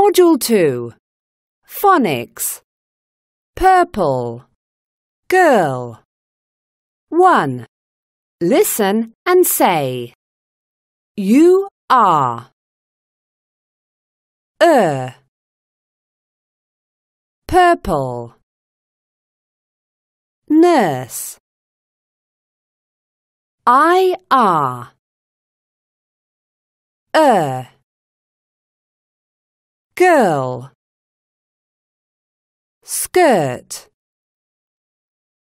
Module 2 Phonics Purple Girl 1. Listen and say You are Er Purple Nurse I are Er girl skirt